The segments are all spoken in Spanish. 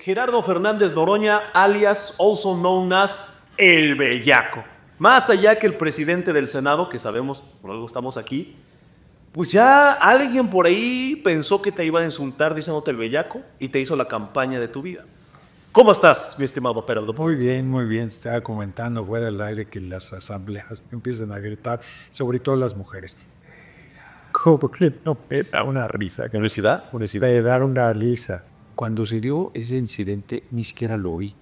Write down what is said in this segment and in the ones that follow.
Gerardo Fernández Doroña, alias also known as El Bellaco. Más allá que el presidente del Senado, que sabemos, por algo estamos aquí, pues ya alguien por ahí pensó que te iba a insultar diciéndote el bellaco y te hizo la campaña de tu vida. ¿Cómo estás, mi estimado Peraldo? Muy bien, muy bien. Estaba comentando fuera del aire que las asambleas empiezan a gritar, sobre todo las mujeres. ¿Cómo que no una risa? ¿Qué necesidad? Necesidad de dar una risa. Cuando se dio ese incidente, ni siquiera lo vi.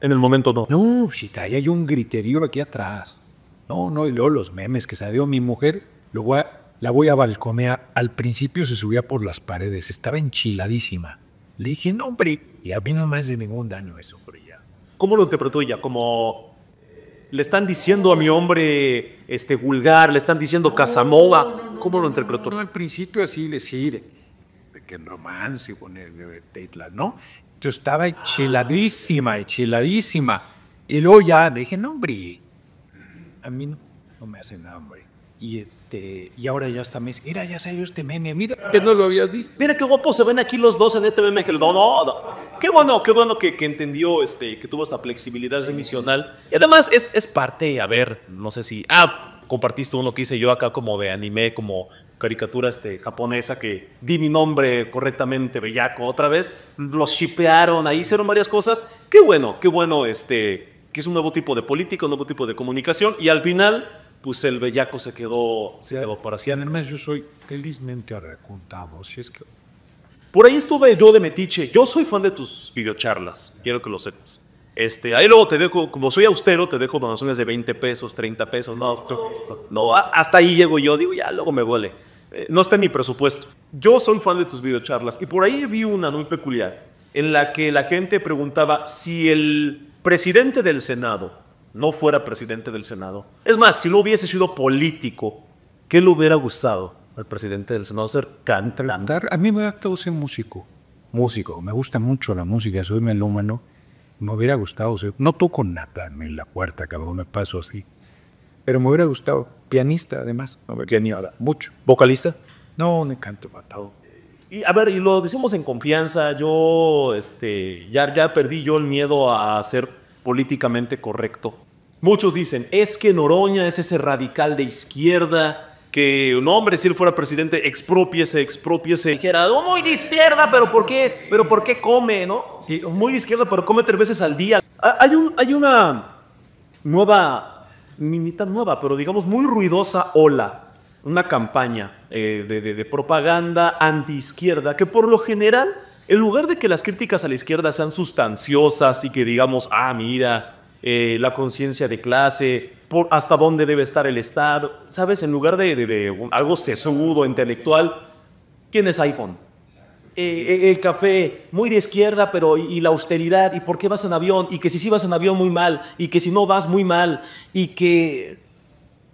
En el momento no. No, ahí hay un griterío aquí atrás. No, no, y luego los memes que salió mi mujer, Luego la voy a balconear. Al principio se subía por las paredes, estaba enchiladísima. Le dije, no, hombre, y a mí no me hace ningún daño eso, hombre, ¿Cómo lo interpretó ella? Como le están diciendo a mi hombre este vulgar, le están diciendo Casanova. ¿Cómo lo interpretó? al principio así le decir, que romance y poner titlas, ¿no? Yo estaba chiladísima, chiladísima. Y luego ya dije, no, hombre, a mí no, me hace nada, hombre. Y, este, y ahora ya está, me dice, mira, ya salió este meme, mira, que no lo había visto. Mira qué guapo se ven aquí los dos en este meme. Que no, no, no. Qué bueno, qué bueno que, entendió, este, que tuvo esta flexibilidad emisional! Y además es, es parte, a ver, no sé si, ah, compartiste uno que hice yo acá como de anime, como caricatura este, japonesa que di mi nombre correctamente, Bellaco, otra vez. Los chipearon ahí hicieron varias cosas. Qué bueno, qué bueno este, que es un nuevo tipo de política, un nuevo tipo de comunicación. Y al final, pues el Bellaco se quedó, se quedó en el Además, yo soy felizmente recontado, si es que... Por ahí estuve yo de metiche. Yo soy fan de tus videocharlas, quiero que lo sepas. Este, ahí luego te dejo, como soy austero, te dejo donaciones de 20 pesos, 30 pesos. No, no, hasta ahí llego yo, digo, ya luego me huele. Eh, no está en mi presupuesto. Yo soy fan de tus videocharlas y por ahí vi una muy peculiar en la que la gente preguntaba si el presidente del Senado no fuera presidente del Senado. Es más, si lo hubiese sido político, ¿qué le hubiera gustado al presidente del Senado ser cantante? A mí me ha gustado ser músico. Músico, me gusta mucho la música, soy melómano me hubiera gustado, no toco nada en la puerta, cabrón, me paso así. Pero me hubiera gustado, pianista además, no me mucho. ¿Vocalista? No, me canto matado. Y, a ver, y lo decimos en confianza, yo este, ya, ya perdí yo el miedo a ser políticamente correcto. Muchos dicen, es que Noroña es ese radical de izquierda que un hombre, si él fuera presidente, expropiese, expropiese. Dijera, oh, muy de izquierda, pero ¿por qué? ¿Pero por qué come, no? Sí, muy de izquierda, pero come tres veces al día. Ah, hay, un, hay una nueva, ni nueva, pero digamos muy ruidosa ola, una campaña eh, de, propaganda anti-izquierda que por lo general, en lugar de que las críticas a la izquierda sean sustanciosas y que digamos, ah, mira, eh, la conciencia de clase, hasta dónde debe estar el Estado. ¿Sabes? En lugar de, algo sesudo, intelectual, ¿Quién es iPhone. Eh, eh, el café muy de izquierda, pero y, la austeridad, y por qué vas en avión, y que si sí vas en avión muy mal, y que si no vas muy mal, y que...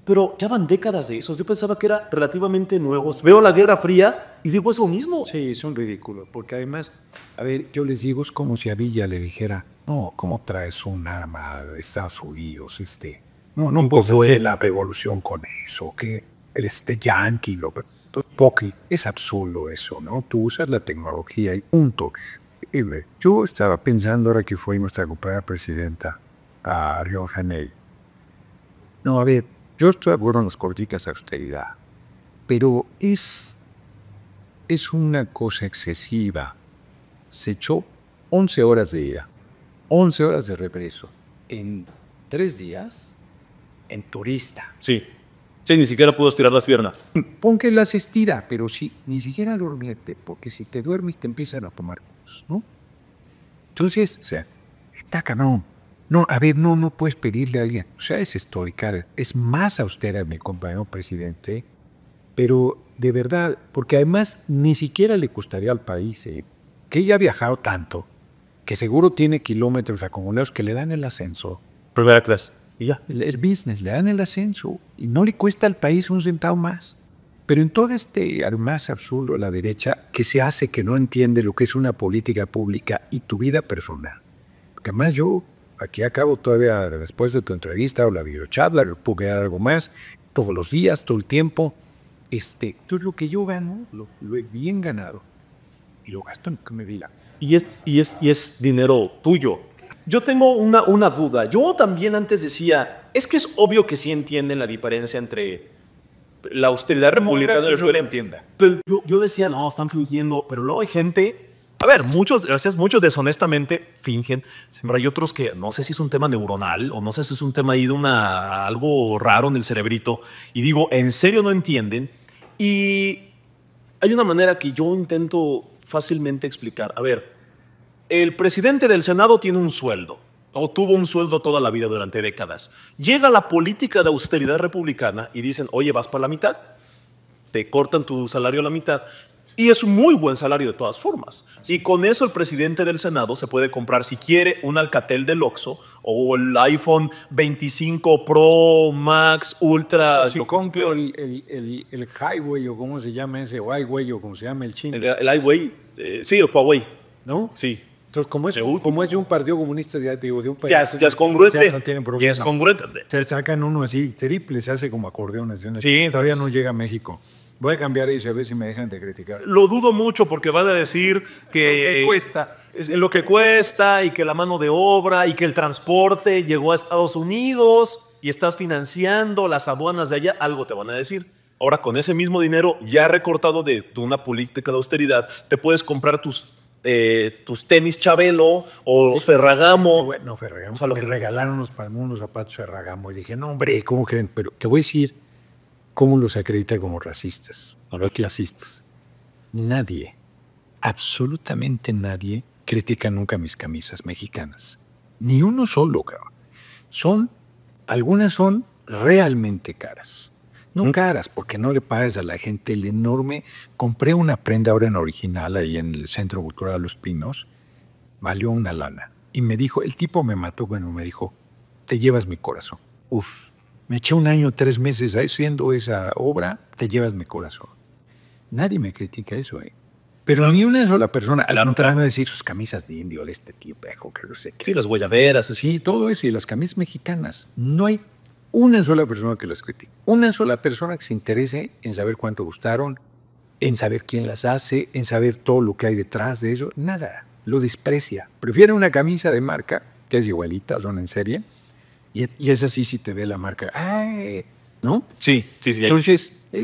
Pero ya van décadas de eso. Yo pensaba que era relativamente nuevos. Veo la Guerra Fría y digo, eso mismo. Sí, es un ridículo, porque además, a ver, yo les digo, es como si a Villa le dijera, no, ¿cómo traes un arma de Estados Unidos, este, no, no no pues, posso la revolución con eso, que eres este yankee, lo porque es absurdo eso, ¿no? Tú usas la tecnología y punto. Yo estaba pensando ahora que fuimos a la presidenta a Rio Janeiro. No, a ver, yo estoy acuerdo en las corticas de austeridad, pero es, es una cosa excesiva. Se echó 11 horas de ida, 11 horas de represo. En tres días en turista. Sí. Sí, ni siquiera pudo estirar las piernas. Pon que las estira, pero sí, ni siquiera dormirte, porque si te duermes te empiezan a tomar ¿no? Entonces, o sea, está canón. No, a ver, no, no puedes pedirle a alguien. O sea, es histórica. es más austera, mi compañero presidente, pero de verdad, porque además ni siquiera le costaría al país, eh, que ya ha viajado tanto, que seguro tiene kilómetros acumulados que le dan el ascenso. Primera clase. Y ya, el, business, le dan el ascenso y no le cuesta al país un centavo más. Pero en todo este más absurdo la derecha que se hace que no entiende lo que es una política pública y tu vida personal. Porque además yo aquí acabo todavía después de tu entrevista o la videocharla, porque algo más, todos los días, todo el tiempo. Este, tú lo que yo gano, lo, lo, he bien ganado y lo gasto en lo que me diga. Y es, y, es, y es dinero tuyo, yo tengo una, una duda. Yo también antes decía, es que es obvio que sí entienden la diferencia entre la austeridad republicana y la entienda. Pero yo, decía, no, están fluyendo, pero luego hay gente... A ver, muchos, gracias, muchos deshonestamente fingen. Siempre hay otros que no sé si es un tema neuronal o no sé si es un tema de una, algo raro en el cerebrito. Y digo, en serio no entienden. Y hay una manera que yo intento fácilmente explicar. A ver, el presidente del Senado tiene un sueldo, o tuvo un sueldo toda la vida durante décadas. Llega la política de austeridad republicana y dicen, oye, vas para la mitad, te cortan tu salario a la mitad. Y es un muy buen salario de todas formas. Y con eso el presidente del Senado se puede comprar, si quiere, un Alcatel del Oxxo o el iPhone 25 Pro Max Ultra. Si el, el, el, el Highway o cómo se llama ese, o Highway o cómo se llama el chino. El, el Highway, eh, sí, el Huawei. ¿No? Sí. Entonces, ¿cómo es, es de un partido comunista, ya es congruente. es congruente. Se sacan uno así, triple, se hace como acordeones. De sí. Todavía no llega a México. Voy a cambiar eso a ver si me dejan de criticar. Lo dudo mucho porque van a decir que, lo eh, cuesta. lo que cuesta y que la mano de obra y que el transporte llegó a Estados Unidos y estás financiando las aduanas de allá, algo te van a decir. Ahora con ese mismo dinero ya recortado de una política de austeridad, te puedes comprar tus eh, tus tenis Chabelo o Ferragamo. Bueno, Ferragamo. me que... regalaron unos, unos zapatos Ferragamo y dije, no, hombre, ¿cómo creen? Pero te voy a decir cómo los acredita como racistas, o los clasistas. Nadie, absolutamente nadie, critica nunca mis camisas mexicanas. Ni uno solo, cabrón. Son, algunas son realmente caras no caras, porque no le pagas a la gente el enorme. Compré una prenda ahora en original ahí en el Centro Cultural de Los Pinos, valió una lana. Y me dijo, el tipo me mató, bueno, me dijo, te llevas mi corazón. Uf, me eché un año, tres meses haciendo esa obra, te llevas mi corazón. Nadie me critica eso, ¿eh? Pero ni una sola persona, al contrario decir sus camisas de indio, este tipo que no sé qué. Sí, las guayaberas, Sí, todo eso, y las camisas mexicanas. No hay una sola persona que las critique, una sola persona que se interese en saber cuánto gustaron, en saber quién las hace, en saber todo lo que hay detrás de eso, nada, lo desprecia. Prefiere una camisa de marca, que es igualita, son en serie, y, es así si te ve la marca. ¡Ay! ¿No? Sí, sí, sí. Entonces, el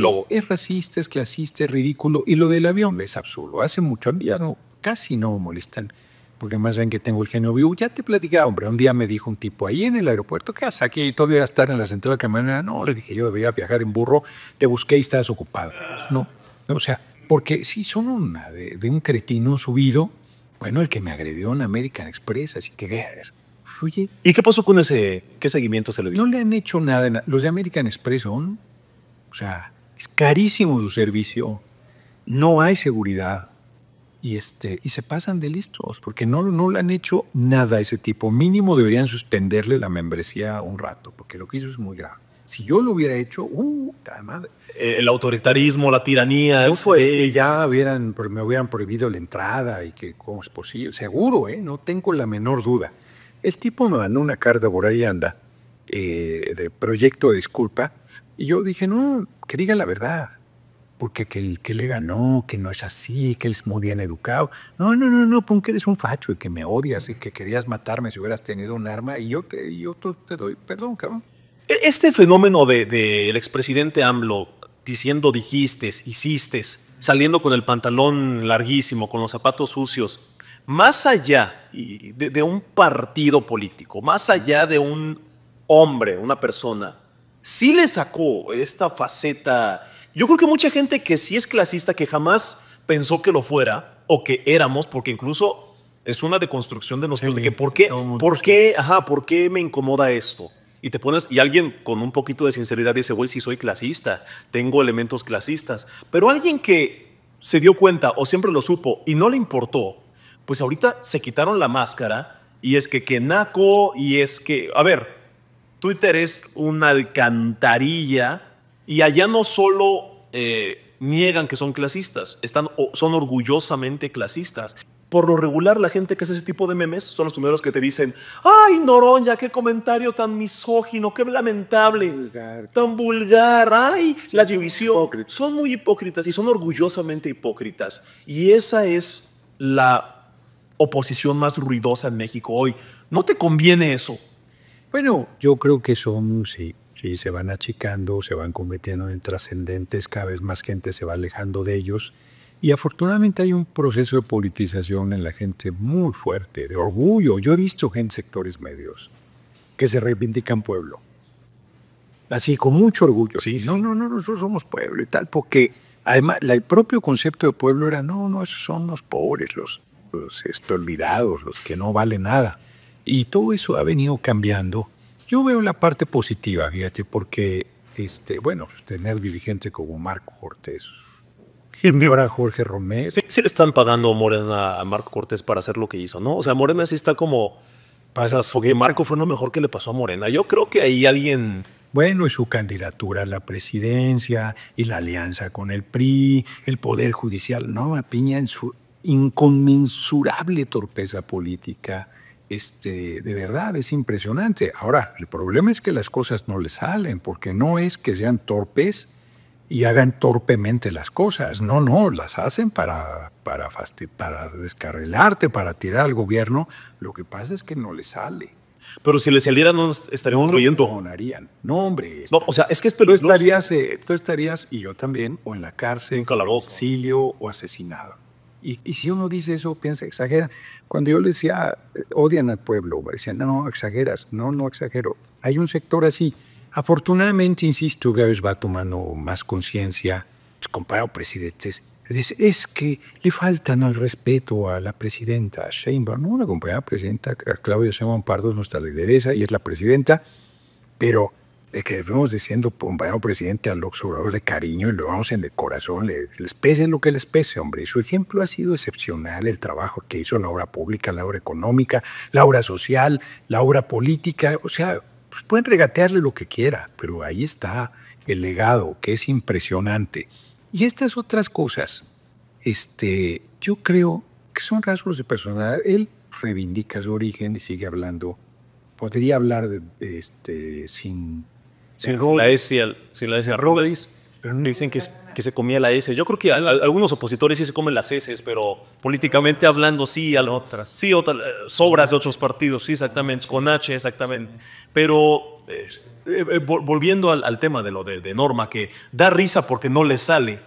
logo. Es, racista, es clasista, es ridículo. Y lo del avión es absurdo. Hace mucho, ya no, casi no molestan porque más ven que tengo el genio vivo. Ya te platicaba, hombre, un día me dijo un tipo ahí en el aeropuerto, ¿qué haces aquí? Todavía estar en la central de camionera. Ah, no, le dije, yo debía viajar en burro, te busqué y estabas ocupado. Pues, no, o sea, porque sí, son una de, un cretino subido, bueno, el que me agredió en American Express, así que, a ver, oye. ¿Y qué pasó con ese, qué seguimiento se le dio? No le han hecho nada, los de American Express son, o sea, es carísimo su servicio, no hay seguridad y, este, y se pasan de listos, porque no, no le han hecho nada a ese tipo. Mínimo deberían suspenderle la membresía un rato, porque lo que hizo es muy grave. Si yo lo hubiera hecho, uh, eh, El autoritarismo, la tiranía. Eso ya me hubieran prohibido la entrada y que cómo es posible. Seguro, ¿eh? no tengo la menor duda. El tipo me mandó una carta por ahí anda eh, de proyecto de disculpa y yo dije, no, que diga la verdad porque que que le ganó, que no es así, que él es muy bien educado. No, no, no, no, porque eres un facho y que me odias y que querías matarme si hubieras tenido un arma y yo te, yo te doy perdón, cabrón. E, este fenómeno del de, expresidente AMLO diciendo dijiste, hiciste, saliendo con el pantalón larguísimo, con los zapatos sucios, más allá de un partido político, más allá de un hombre, una persona, sí le sacó esta faceta yo creo que mucha gente que sí es clasista, que jamás pensó que lo fuera o que éramos, porque incluso es una deconstrucción de nosotros, ¿por qué, ¿por qué, ajá, ¿por qué me incomoda esto? Y te pones, y alguien con un poquito de sinceridad dice, güey, sí soy clasista, tengo elementos clasistas. Pero alguien que se dio cuenta o siempre lo supo y no le importó, pues ahorita se quitaron la máscara y es que que naco y es que, a ver, Twitter es una alcantarilla y allá no solo eh, niegan que son clasistas, están, son orgullosamente clasistas. Por lo regular, la gente que hace ese tipo de memes son los primeros que te dicen, ay, ya qué comentario tan misógino, qué lamentable, tan vulgar, ay, la división. Son, son muy hipócritas y son orgullosamente hipócritas. Y esa es la oposición más ruidosa en México hoy. No te conviene eso. Bueno, yo creo que son, sí, ¿sí? se van achicando, se van convirtiendo en trascendentes, cada vez más gente se va alejando de ellos. Y afortunadamente hay un proceso de politización en la gente muy fuerte, de orgullo. Yo he visto gente en sectores medios que se reivindican pueblo. Así, con mucho orgullo. Sí, sí. No, no, no, nosotros somos pueblo y tal, porque además el propio concepto de pueblo era, no, no, esos son los pobres, los, los olvidados, los que no valen nada. Y todo eso ha venido cambiando yo veo la parte positiva, fíjate, porque, este, bueno, tener dirigente como Marco Cortés, ahora Jorge Romé. Sí, le están pagando Morena a Marco Cortés para hacer lo que hizo, ¿no? O sea, Morena sí está como... o porque Marco fue lo mejor que le pasó a Morena. Yo creo que ahí alguien... Bueno, y su candidatura a la presidencia y la alianza con el PRI, el Poder Judicial, no, Piña en su inconmensurable torpeza política este, de verdad es impresionante. Ahora, el problema es que las cosas no le salen, porque no es que sean torpes y hagan torpemente las cosas. No, no, las hacen para, para, para descarrilarte, para tirar al gobierno. Lo que pasa es que no le sale. Pero si le saliera, no estaríamos oyendo. No, hombre. o sea, es que es peligroso. Tú estarías, eh, tú estarías, y yo también, o en la cárcel, en exilio o asesinado. Y, si uno dice eso, piensa, exagera. Cuando yo le decía, eh, odian al pueblo, me decían, no, exageras, no, no exagero. Hay un sector así. Afortunadamente, insisto, Gávez va tomando más conciencia, pues, comparado presidentes. Es, que le faltan al respeto a la presidenta Sheinbaum, no la compañera presidenta Claudia Sheinbaum Pardo es nuestra lideresa y es la presidenta, pero que fuimos diciendo, compañero presidente, a los Obrador de cariño y lo vamos en el corazón, les, pese lo que les pese, hombre. su ejemplo ha sido excepcional, el trabajo que hizo la obra pública, la obra económica, la obra social, la obra política. O sea, pues pueden regatearle lo que quiera, pero ahí está el legado, que es impresionante. Y estas otras cosas, este, yo creo que son rasgos de personalidad. Él reivindica su origen y sigue hablando. Podría hablar de, este, sin si, la S, la S dicen que, que, se comía la S. Yo creo que algunos opositores sí se comen las S, pero políticamente hablando sí a otras. Sí, otras, eh, sobras de otros partidos, sí, exactamente, con H, exactamente. Pero eh, eh, volviendo al, tema de lo de, Norma, que da risa porque no le sale,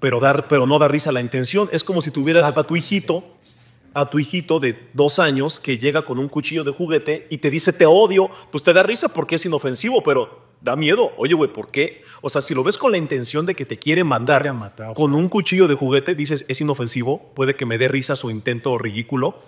pero, dar, pero no da risa la intención. Es como si tuvieras a tu hijito a tu hijito de dos años que llega con un cuchillo de juguete y te dice te odio, pues te da risa porque es inofensivo, pero da miedo. Oye, güey, ¿por qué? O sea, si lo ves con la intención de que te quiere mandar a matar, con un cuchillo de juguete, dices, es inofensivo, puede que me dé risa su intento ridículo,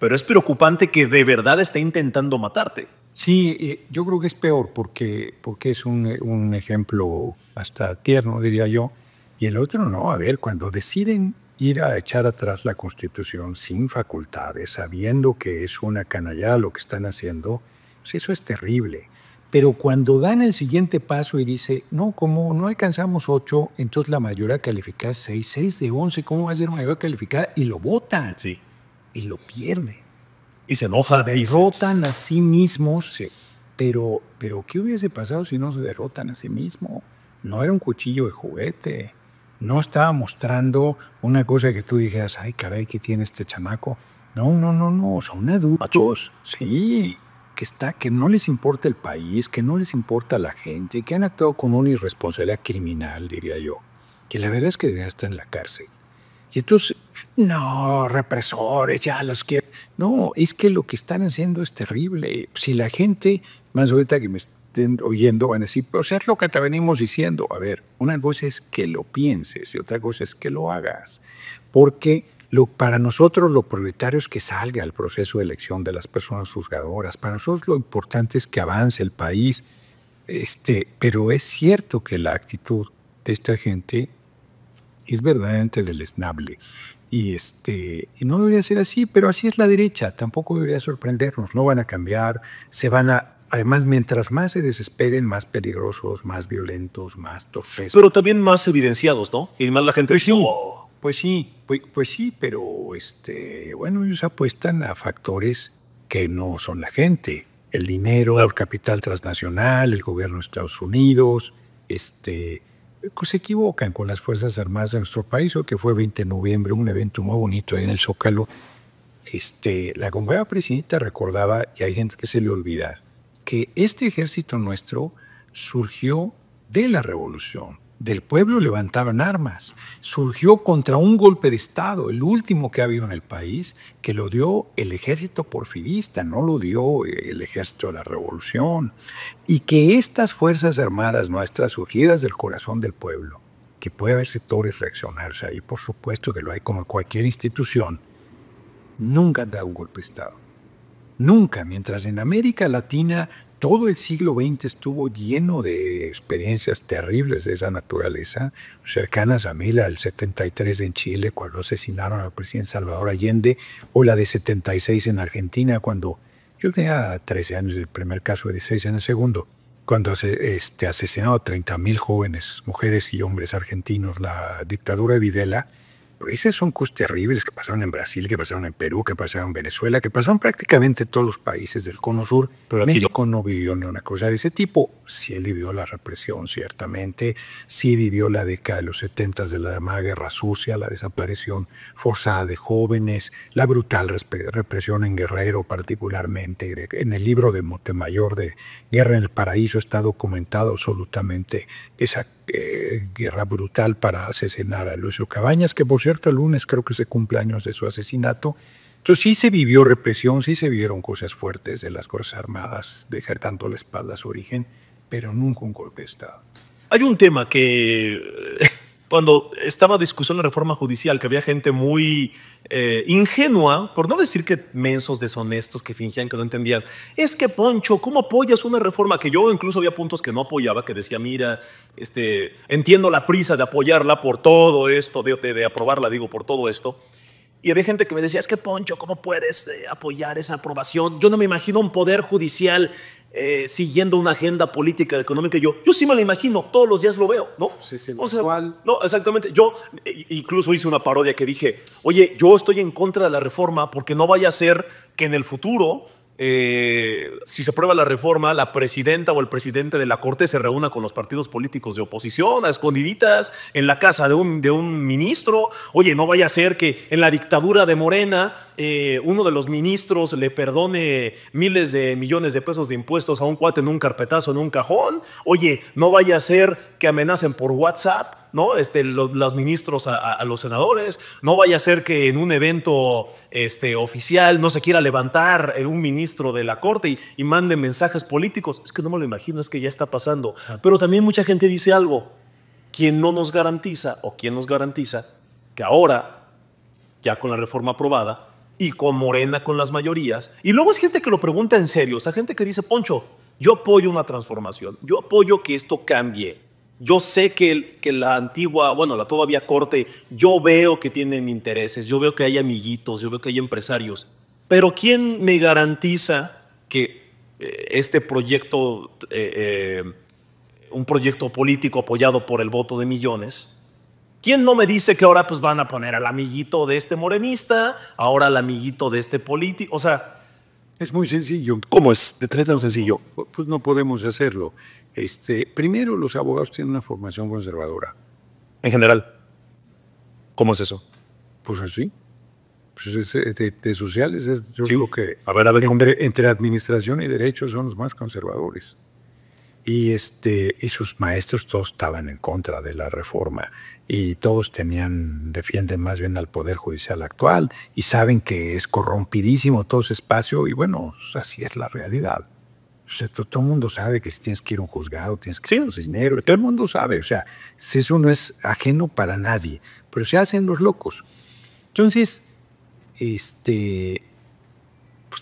pero es preocupante que de verdad esté intentando matarte. Sí, yo creo que es peor porque, porque es un, un ejemplo hasta tierno, diría yo. Y el otro no, a ver, cuando deciden ir a echar atrás la constitución sin facultades, sabiendo que es una canallada lo que están haciendo, pues eso es terrible. Pero cuando dan el siguiente paso y dice, no, como no alcanzamos ocho, entonces la mayoría calificada es 6, 6 de once, ¿cómo va a ser mayoría calificada? Y lo votan. Sí. Y lo pierde Y se enoja de Derrotan a sí mismos. Sí. Pero, pero, ¿qué hubiese pasado si no se derrotan a sí mismos? No era un cuchillo de juguete. No estaba mostrando una cosa que tú dijeras, ay, caray, ¿qué tiene este chamaco? No, no, no, no, son adultos. Sí que está, que no les importa el país, que no les importa la gente, que han actuado con una irresponsabilidad criminal, diría yo, que la verdad es que deberían estar en la cárcel. Y entonces, no, represores, ya los quiero. No, es que lo que están haciendo es terrible. Si la gente, más ahorita que me estén oyendo, van a decir, pero pues es lo que te venimos diciendo. A ver, una cosa es que lo pienses y otra cosa es que lo hagas. Porque lo, para nosotros, lo prioritario es que salga el proceso de elección de las personas juzgadoras. Para nosotros lo importante es que avance el país. Este, pero es cierto que la actitud de esta gente es verdaderamente deleznable. Y, este, no debería ser así, pero así es la derecha. Tampoco debería sorprendernos. No van a cambiar, se van a además, mientras más se desesperen, más peligrosos, más violentos, más torpes. Pero también más evidenciados, ¿no? Y más la gente pues dice, oh, pues sí, pues, pues, sí, pero este, bueno, ellos apuestan a factores que no son la gente. El dinero, el capital transnacional, el gobierno de Estados Unidos, este, pues se equivocan con las Fuerzas Armadas de nuestro país, o que fue 20 de noviembre, un evento muy bonito ahí en el Zócalo. Este, la compañera presidenta recordaba, y hay gente que se le olvida, que este ejército nuestro surgió de la revolución del pueblo levantaron armas. Surgió contra un golpe de Estado, el último que ha habido en el país, que lo dio el ejército porfirista, no lo dio el ejército de la revolución. Y que estas Fuerzas Armadas nuestras, surgidas del corazón del pueblo, que puede haber sectores reaccionarios ahí, por supuesto que lo hay como cualquier institución, nunca da un golpe de Estado. Nunca, mientras en América Latina todo el siglo XX estuvo lleno de experiencias terribles de esa naturaleza, cercanas a mí, la del 73 en Chile, cuando asesinaron al presidente Salvador Allende, o la de 76 en Argentina, cuando yo tenía 13 años el primer caso y 16 en el segundo, cuando se, este, asesinaron a 30.000 jóvenes, mujeres y hombres argentinos, la dictadura de Videla, pero esas son cosas terribles que pasaron en Brasil, que pasaron en Perú, que pasaron en Venezuela, que pasaron prácticamente todos los países del cono sur. Pero México no vivió ni una cosa de ese tipo. Sí vivió la represión, ciertamente. Sí vivió la década de los 70 de la llamada guerra sucia, la desaparición forzada de jóvenes, la brutal represión en Guerrero particularmente. En el libro de Montemayor de Guerra en el Paraíso está documentado absolutamente esa eh, guerra brutal para asesinar a Lucio Cabañas, que por cierto el lunes creo que se cumple años de su asesinato. Entonces sí se vivió represión, sí se vieron cosas fuertes de las Fuerzas Armadas, dejar tanto la espalda a su origen, pero nunca un golpe de Estado. Hay un tema que cuando estaba discusión la reforma judicial, que había gente muy eh, ingenua, por no decir que mensos, deshonestos, que fingían que no entendían. Es que, Poncho, ¿cómo apoyas una reforma? Que yo incluso había puntos que no apoyaba, que decía, mira, este, entiendo la prisa de apoyarla por todo esto, de, de, aprobarla, digo, por todo esto. Y había gente que me decía, es que Poncho, ¿cómo puedes eh, apoyar esa aprobación? Yo no me imagino un poder judicial eh, siguiendo una agenda política, económica. Yo, yo sí me la imagino, todos los días lo veo, ¿no? Sí, sí, o No, exactamente. Yo incluso hice una parodia que dije, oye, yo estoy en contra de la reforma porque no vaya a ser que en el futuro eh, si se aprueba la reforma, la presidenta o el presidente de la Corte se reúna con los partidos políticos de oposición, a escondiditas, en la casa de un, ministro. Oye, no vaya a ser que en la dictadura de Morena eh, uno de los ministros le perdone miles de millones de pesos de impuestos a un cuate en un carpetazo, en un cajón. Oye, no vaya a ser que amenacen por WhatsApp. ¿no? Este, los, ministros a, los senadores, no vaya a ser que en un evento este, oficial no se quiera levantar eh, un ministro de la Corte y, mande mensajes políticos. Es que no me lo imagino, es que ya está pasando. Pero también mucha gente dice algo, ¿Quién no nos garantiza o quién nos garantiza que ahora, ya con la reforma aprobada, y con Morena, con las mayorías. Y luego es gente que lo pregunta en serio, o gente que dice, Poncho, yo apoyo una transformación, yo apoyo que esto cambie. Yo sé que, que la antigua, bueno, la todavía corte, yo veo que tienen intereses, yo veo que hay amiguitos, yo veo que hay empresarios, pero ¿quién me garantiza que eh, este proyecto, eh, eh, un proyecto político apoyado por el voto de millones, ¿Quién no me dice que ahora pues van a poner al amiguito de este morenista, ahora al amiguito de este político? O sea, es muy sencillo. ¿Cómo es? ¿De tres tan sencillo? Pues, pues no podemos hacerlo. Este, primero, los abogados tienen una formación conservadora. En general. ¿Cómo es eso? Pues así. Pues es eh, de, sociales es, yo digo que a ver, a ver. Entre, entre administración y derecho son los más conservadores y, este, y sus maestros todos estaban en contra de la reforma y todos tenían, defienden más bien al Poder Judicial actual y saben que es corrompidísimo todo ese espacio y bueno, así es la realidad. O sea, todo el mundo sabe que si tienes que ir a un juzgado, tienes que ir a un todo el mundo sabe, o sea, eso no es ajeno para nadie, pero se hacen los locos. Entonces, este,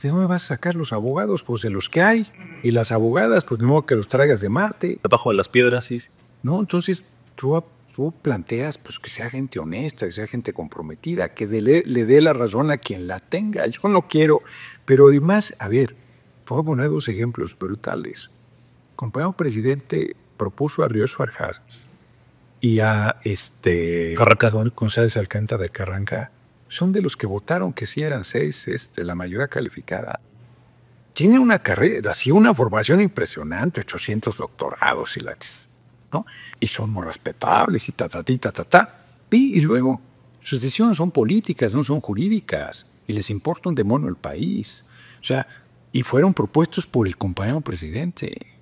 pues, ¿de dónde vas a sacar los abogados? Pues de los que hay. Y las abogadas, pues de modo que los traigas de Marte. Abajo de las piedras, sí. No, entonces tú, tú planteas pues que sea gente honesta, que sea gente comprometida, que le dé la razón a quien la tenga. Yo no quiero. Pero además, a ver, voy a poner dos ejemplos brutales. El compañero presidente propuso a Ríos Farjas y a este Carrancas González Alcántara de Carranca son de los que votaron que sí eran seis, este, la mayoría calificada. Tienen una carrera, así una formación impresionante, 800 doctorados y ¿no? Y son muy respetables y ta, ta, ta, ta, ta. y luego, sus decisiones son políticas, no son jurídicas, y les importa un demonio el país. O sea, y fueron propuestos por el compañero presidente.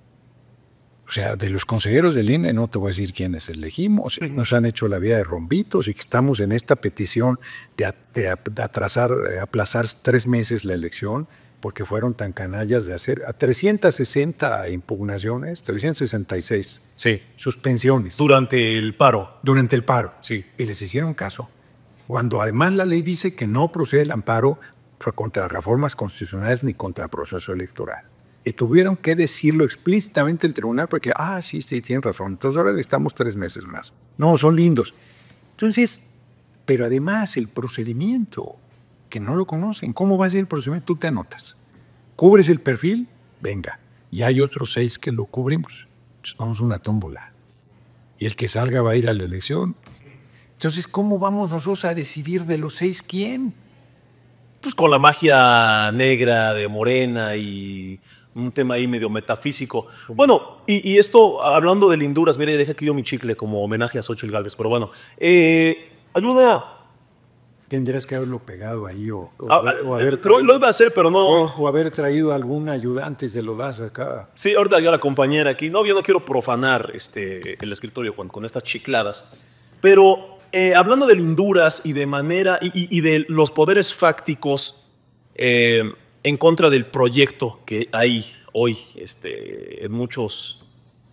O sea, de los consejeros del INE, no te voy a decir quiénes elegimos, nos han hecho la vía de rombitos y que estamos en esta petición de, atrasar, aplazar tres meses la elección porque fueron tan canallas de hacer a 360 impugnaciones, 366 sí. suspensiones. Durante el paro. Durante el paro, sí. Y les hicieron caso. Cuando además la ley dice que no procede el amparo contra reformas constitucionales ni contra el proceso electoral. Y tuvieron que decirlo explícitamente el tribunal porque, ah, sí, sí, tienen razón. Entonces ahora estamos tres meses más. No, son lindos. Entonces, pero además el procedimiento, que no lo conocen. ¿Cómo va a ser el procedimiento? Tú te anotas. ¿Cubres el perfil? Venga. Y hay otros seis que lo cubrimos. Entonces, una tómbola. Y el que salga va a ir a la elección. Entonces, ¿cómo vamos nosotros a decidir de los seis quién? Pues con la magia negra de Morena y un tema ahí medio metafísico. Bueno, y, esto, hablando de linduras, mire, deja aquí yo mi chicle como homenaje a Xochitl Galvez, pero bueno, eh, ayuda. Tendrías que haberlo pegado ahí o, o, ah, ah, haber traído, eh, lo iba a hacer, pero no. O, haber traído algún ayudante de lo das acá. Sí, ahorita yo la compañera aquí. No, yo no quiero profanar este, el escritorio con, estas chicladas. Pero eh, hablando de linduras y de manera y, de los poderes fácticos, eh, en contra del proyecto que hay hoy este, en, muchos,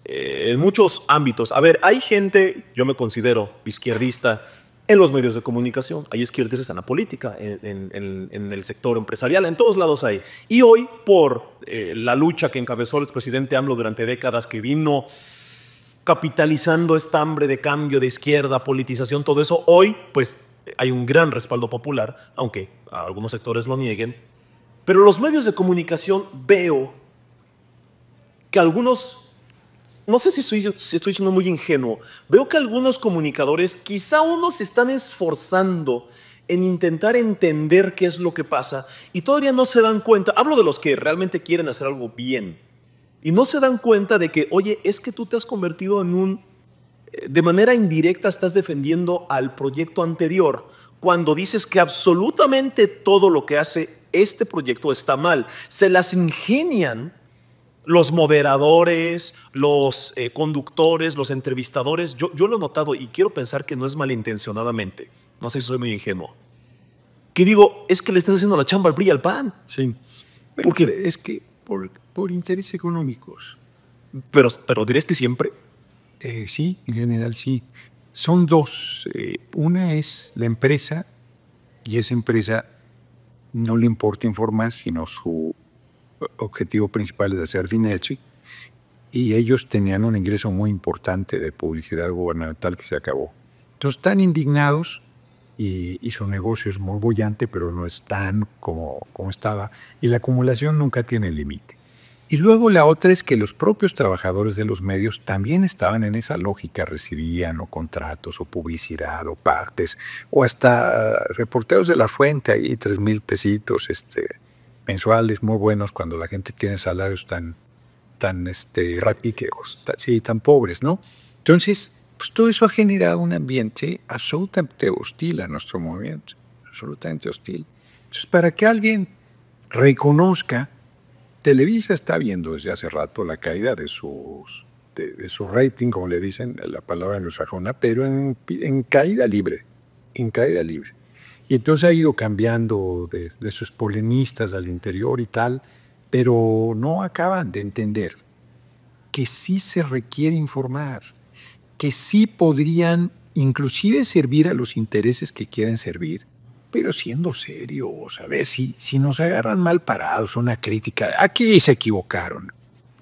eh, en muchos ámbitos. A ver, hay gente, yo me considero izquierdista en los medios de comunicación, hay izquierdistas en la política, en, el sector empresarial, en todos lados hay. Y hoy, por eh, la lucha que encabezó el expresidente AMLO durante décadas, que vino capitalizando esta hambre de cambio de izquierda, politización, todo eso, hoy pues hay un gran respaldo popular, aunque algunos sectores lo nieguen, pero los medios de comunicación veo que algunos, no sé si estoy, si estoy siendo muy ingenuo, veo que algunos comunicadores quizá unos se están esforzando en intentar entender qué es lo que pasa y todavía no se dan cuenta, hablo de los que realmente quieren hacer algo bien, y no se dan cuenta de que, oye, es que tú te has convertido en un, eh, de manera indirecta estás defendiendo al proyecto anterior, cuando dices que absolutamente todo lo que hace este proyecto está mal. Se las ingenian los moderadores, los eh, conductores, los entrevistadores. Yo, yo lo he notado y quiero pensar que no es malintencionadamente. No sé si soy muy ingenuo. Que digo, es que le estás haciendo la chamba al brillo al PAN. Sí. Porque es que por, por intereses económicos. Pero, pero que siempre. Eh, sí, en general sí. Son dos. Eh, una es la empresa y esa empresa no le importa informar, sino su eh, objetivo principal es hacer Finechi. Y ellos tenían un ingreso muy importante de publicidad gubernamental que se acabó. Entonces están indignados y, su negocio es muy bollante, pero no es tan como, como estaba. Y la acumulación nunca tiene límite. Y luego la otra es que los propios trabajadores de los medios también estaban en esa lógica, recibían o contratos o publicidad o partes o hasta reporteros de la fuente ahí, tres mil pesitos este, mensuales muy buenos cuando la gente tiene salarios tan, tan este, tan, sí, tan pobres, ¿no? Entonces, pues todo eso ha generado un ambiente absolutamente hostil a nuestro movimiento, absolutamente hostil. Entonces, para que alguien reconozca Televisa está viendo desde hace rato la caída de sus de, su rating, como le dicen, la palabra anglosajona, pero en, caída libre, en caída libre. Y entonces ha ido cambiando de, de, sus polemistas al interior y tal, pero no acaban de entender que sí se requiere informar, que sí podrían inclusive servir a los intereses que quieren servir, pero siendo serio, ¿sabes? Si, si nos agarran mal parados, una crítica, aquí se equivocaron.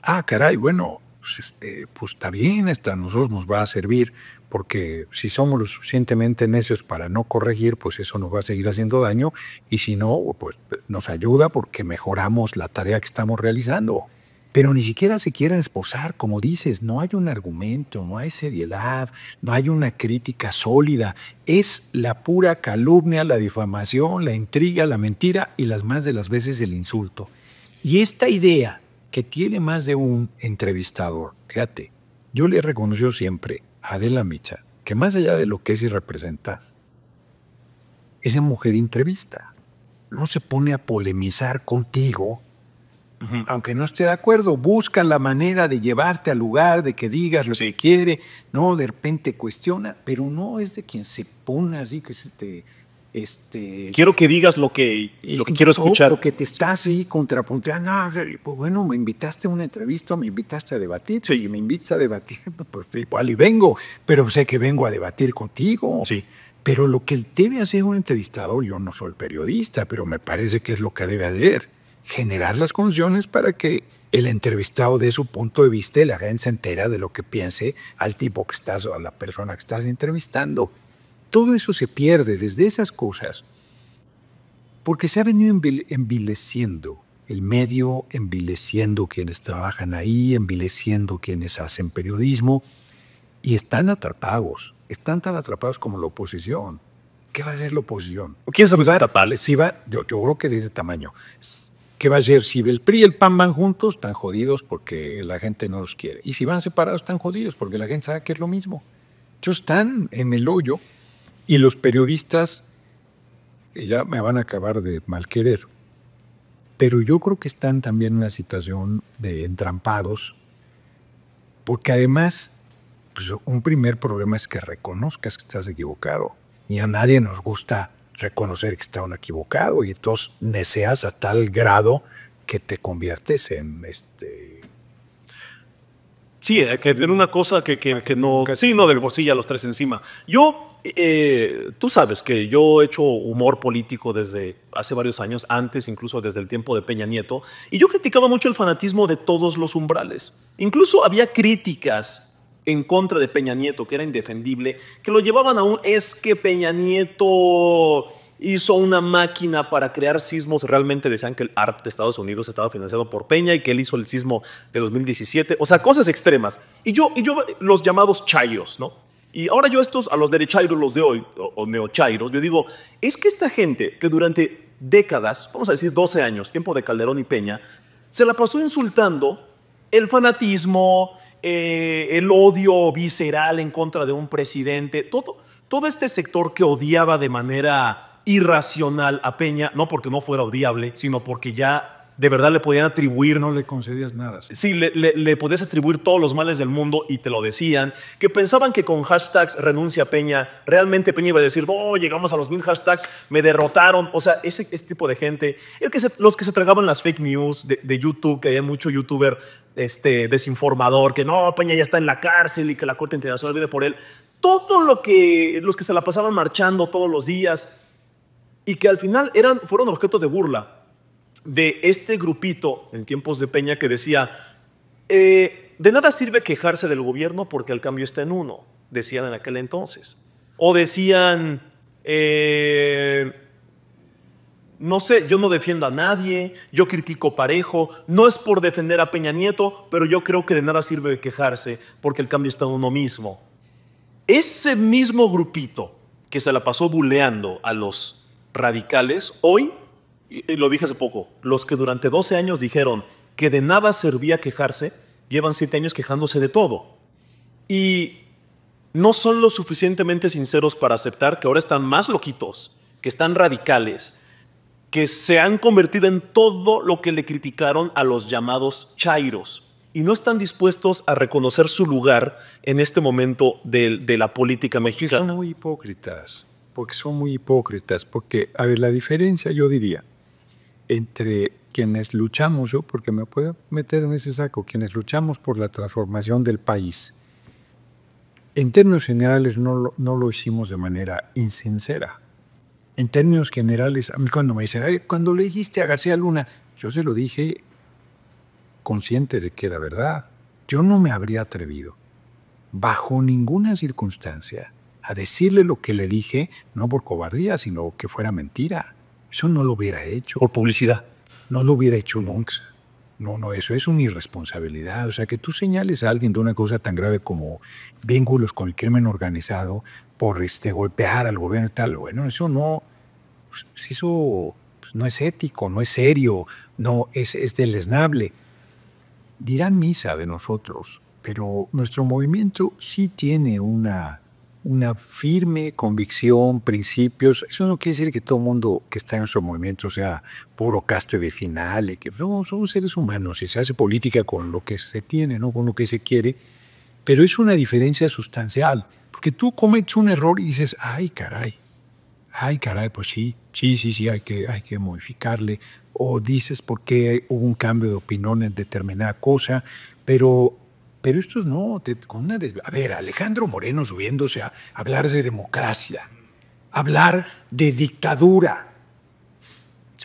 Ah, caray, bueno, pues, este, pues está bien, esta a nosotros nos va a servir, porque si somos lo suficientemente necios para no corregir, pues eso nos va a seguir haciendo daño, y si no, pues nos ayuda porque mejoramos la tarea que estamos realizando pero ni siquiera se quieren esposar. como dices, no hay un argumento, no hay seriedad, no hay una crítica sólida, es la pura calumnia, la difamación, la intriga, la mentira y las más de las veces el insulto. Y esta idea que tiene más de un entrevistador, fíjate, yo le reconoció siempre a Adela Micha que más allá de lo que es y representa, esa mujer entrevista no se pone a polemizar contigo aunque no esté de acuerdo, busca la manera de llevarte al lugar, de que digas lo que quiere, no, de repente cuestiona, pero no es de quien se pone así, que este, Este, quiero que digas lo que, lo que eh, quiero escuchar. lo que te está así contrapunteando. Ah, pues bueno, me invitaste a una entrevista, me invitaste a debatir. y me invitas a debatir, pues igual y vengo, pero sé que vengo a debatir contigo. Sí. Pero lo que debe hacer un entrevistador, yo no soy periodista, pero me parece que es lo que debe hacer generar las condiciones para que el entrevistado de su punto de vista y la gente se entera de lo que piense al tipo que estás o a la persona que estás entrevistando. Todo eso se pierde desde esas cosas porque se ha venido envileciendo el medio, envileciendo quienes trabajan ahí, envileciendo quienes hacen periodismo y están atrapados, están tan atrapados como la oposición. ¿Qué va a hacer la oposición? ¿Quién se va a va, yo, yo creo que de ese tamaño ¿Qué va a ser? Si el PRI y el PAN van juntos, están jodidos porque la gente no los quiere. Y si van separados, están jodidos porque la gente sabe que es lo mismo. Ellos están en el hoyo y los periodistas ya me van a acabar de mal querer. Pero yo creo que están también en una situación de entrampados porque además pues, un primer problema es que reconozcas que estás equivocado. Y a nadie nos gusta reconocer que está un equivocado y entonces neceas a tal grado que te conviertes en este... Sí, eh, que en una cosa que, que no... sí, no, del bolsillo a los tres encima. Yo, eh, tú sabes que yo he hecho humor político desde hace varios años, antes incluso desde el tiempo de Peña Nieto, y yo criticaba mucho el fanatismo de todos los umbrales. Incluso había críticas en contra de Peña Nieto, que era indefendible, que lo llevaban a un es que Peña Nieto hizo una máquina para crear sismos. Realmente decían que el ARP de Estados Unidos estaba financiado por Peña y que él hizo el sismo de 2017. O sea, cosas extremas. Y yo, y yo los llamados chayos, ¿no? Y ahora yo estos, a los derechairos, los de hoy, o, o neochairos, yo digo, es que esta gente que durante décadas, vamos a decir 12 años, tiempo de Calderón y Peña, se la pasó insultando el fanatismo, eh, el odio visceral en contra de un presidente, todo, todo este sector que odiaba de manera irracional a Peña, no porque no fuera odiable, sino porque ya de verdad le podían atribuir. No le concedías nada. Sí, le, le, podías atribuir todos los males del mundo y te lo decían. Que pensaban que con hashtags renuncia Peña, realmente Peña iba a decir, oh, llegamos a los mil hashtags, me derrotaron. O sea, ese, ese tipo de gente, el que los que se tragaban las fake news de, YouTube, que había mucho youtuber este, desinformador, que no, Peña ya está en la cárcel y que la Corte Internacional viene por él. Todo lo que los que se la pasaban marchando todos los días y que al final eran, fueron objeto de burla de este grupito en tiempos de Peña que decía, eh, de nada sirve quejarse del gobierno porque el cambio está en uno, decían en aquel entonces. O decían, eh, no sé, yo no defiendo a nadie, yo critico parejo, no es por defender a Peña Nieto, pero yo creo que de nada sirve quejarse porque el cambio está en uno mismo. Ese mismo grupito que se la pasó buleando a los radicales, hoy lo dije hace poco, los que durante 12 años dijeron que de nada servía quejarse, llevan 7 años quejándose de todo. Y no son lo suficientemente sinceros para aceptar que ahora están más loquitos, que están radicales, que se han convertido en todo lo que le criticaron a los llamados chairos y no están dispuestos a reconocer su lugar en este momento de, de la política mexicana. Son muy hipócritas, porque son muy hipócritas, porque, a ver, la diferencia yo diría, entre quienes luchamos, yo porque me puedo meter en ese saco, quienes luchamos por la transformación del país, en términos generales no lo, hicimos de manera insincera. En términos generales, a mí cuando me dicen, cuando le dijiste a García Luna, yo se lo dije consciente de que era verdad. Yo no me habría atrevido, bajo ninguna circunstancia, a decirle lo que le dije, no por cobardía, sino que fuera mentira. Eso no lo hubiera hecho. Por publicidad. No lo hubiera hecho nunca. No, no, eso es una irresponsabilidad. O sea, que tú señales a alguien de una cosa tan grave como vínculos con el crimen organizado por este, golpear al gobierno y tal. Bueno, eso no. Pues, eso pues, no es ético, no es serio, no es, es deleznable. Dirán misa de nosotros, pero nuestro movimiento sí tiene una una firme convicción, principios. Eso no quiere decir que todo el mundo que está en su movimiento sea puro caste de finales, que no, somos seres humanos y se hace política con lo que se tiene, no con lo que se quiere, pero es una diferencia sustancial, porque tú cometes un error y dices, ay caray, ay caray, pues sí, sí, sí, sí, hay que, hay que modificarle, o dices por qué hubo un cambio de opinión en determinada cosa, pero pero estos no, con A ver, Alejandro Moreno subiéndose a hablar de democracia, hablar de dictadura.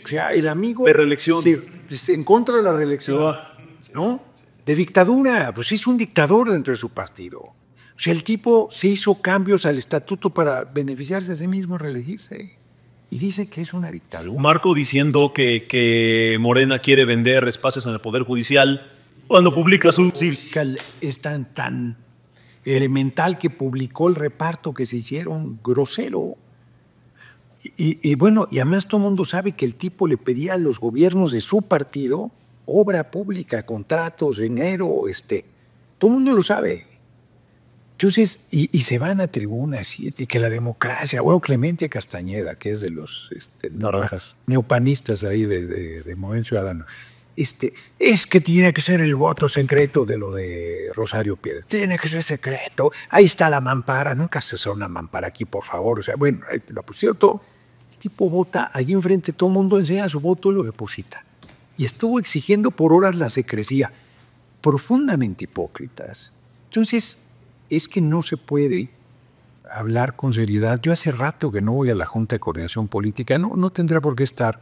O sea, el amigo... De reelección. en contra de la reelección, ¿no? De dictadura, pues es un dictador dentro de su partido. O sea, el tipo se hizo cambios al estatuto para beneficiarse a sí mismo, reelegirse. Y dice que es una dictadura. Marco diciendo que, que Morena quiere vender espacios en el Poder Judicial cuando un su... Es tan, elemental que publicó el reparto que se hicieron, grosero. Y, bueno, y además todo el mundo sabe que el tipo le pedía a los gobiernos de su partido obra pública, contratos, dinero, este, todo el mundo lo sabe. Entonces, y, se van a tribunas, y, que la democracia, bueno, Clemente Castañeda, que es de los este, neopanistas ahí de, de, de Movimiento Ciudadano, este, es que tiene que ser el voto secreto de lo de Rosario Piedra. Tiene que ser secreto. Ahí está la mampara. Nunca se usa una mampara aquí, por favor. O sea, bueno, ahí te la pusieron todo. El tipo vota allí enfrente, todo el mundo enseña su voto y lo deposita. Y estuvo exigiendo por horas la secrecía. Profundamente hipócritas. Entonces, es que no se puede hablar con seriedad. Yo hace rato que no voy a la Junta de Coordinación Política. No, no tendrá por qué estar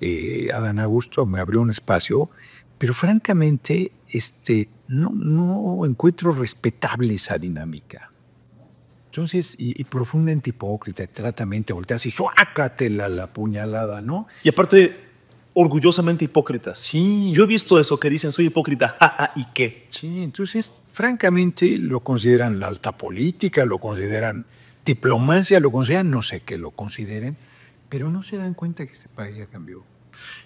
eh, Adán Augusto me abrió un espacio, pero francamente este, no, encuentro respetable esa dinámica. Entonces, y, profundamente hipócrita, tratamente volteas y suácatela la puñalada, ¿no? Y aparte, orgullosamente hipócritas. Sí. Yo he visto eso que dicen, soy hipócrita, ¿y qué? Sí, entonces, francamente, lo consideran la alta política, lo consideran diplomacia, lo consideran no sé qué lo consideren, pero no se dan cuenta que este país ya cambió.